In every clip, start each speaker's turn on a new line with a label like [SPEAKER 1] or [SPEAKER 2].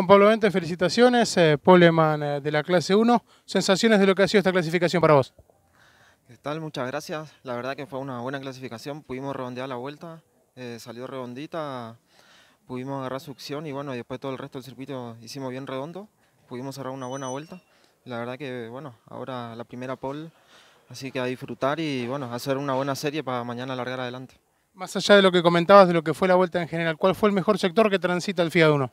[SPEAKER 1] Juan Pablo Vente, felicitaciones. Eh, Poleman eh, de la clase 1. Sensaciones de lo que ha sido esta clasificación para vos.
[SPEAKER 2] ¿Qué tal? Muchas gracias. La verdad que fue una buena clasificación. Pudimos redondear la vuelta. Eh, salió redondita. Pudimos agarrar succión y bueno, después todo el resto del circuito hicimos bien redondo. Pudimos cerrar una buena vuelta. La verdad que bueno, ahora la primera pole. Así que a disfrutar y bueno, hacer una buena serie para mañana largar adelante.
[SPEAKER 1] Más allá de lo que comentabas de lo que fue la vuelta en general, ¿cuál fue el mejor sector que transita el FIA 1?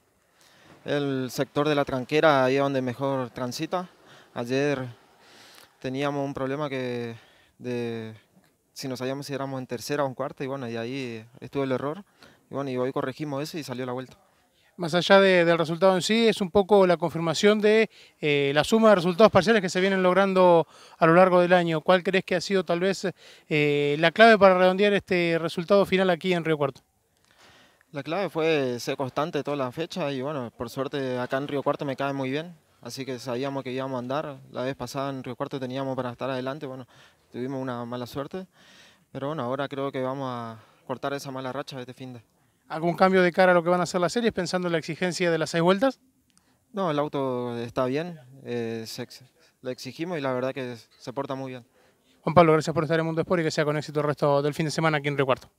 [SPEAKER 2] el sector de la tranquera, ahí donde mejor transita. Ayer teníamos un problema que de si nos hallamos si éramos en tercera o en cuarta, y bueno, y ahí estuvo el error. Y bueno, y hoy corregimos eso y salió la vuelta.
[SPEAKER 1] Más allá del resultado en sí, es un poco la confirmación de eh, la suma de resultados parciales que se vienen logrando a lo largo del año. ¿Cuál crees que ha sido tal vez eh, la clave para redondear este resultado final aquí en Río Cuarto?
[SPEAKER 2] La clave fue ser constante toda la fecha y bueno, por suerte acá en Río Cuarto me cae muy bien, así que sabíamos que íbamos a andar. La vez pasada en Río Cuarto teníamos para estar adelante, bueno, tuvimos una mala suerte, pero bueno, ahora creo que vamos a cortar esa mala racha este fin de.
[SPEAKER 1] ¿Algún cambio de cara a lo que van a hacer las series pensando en la exigencia de las seis vueltas?
[SPEAKER 2] No, el auto está bien, eh, lo exigimos y la verdad que se porta muy bien.
[SPEAKER 1] Juan Pablo, gracias por estar en Mundo Sport y que sea con éxito el resto del fin de semana aquí en Río Cuarto.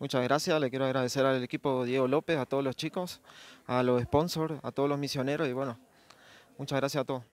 [SPEAKER 2] Muchas gracias, le quiero agradecer al equipo Diego López, a todos los chicos, a los sponsors, a todos los misioneros y bueno, muchas gracias a todos.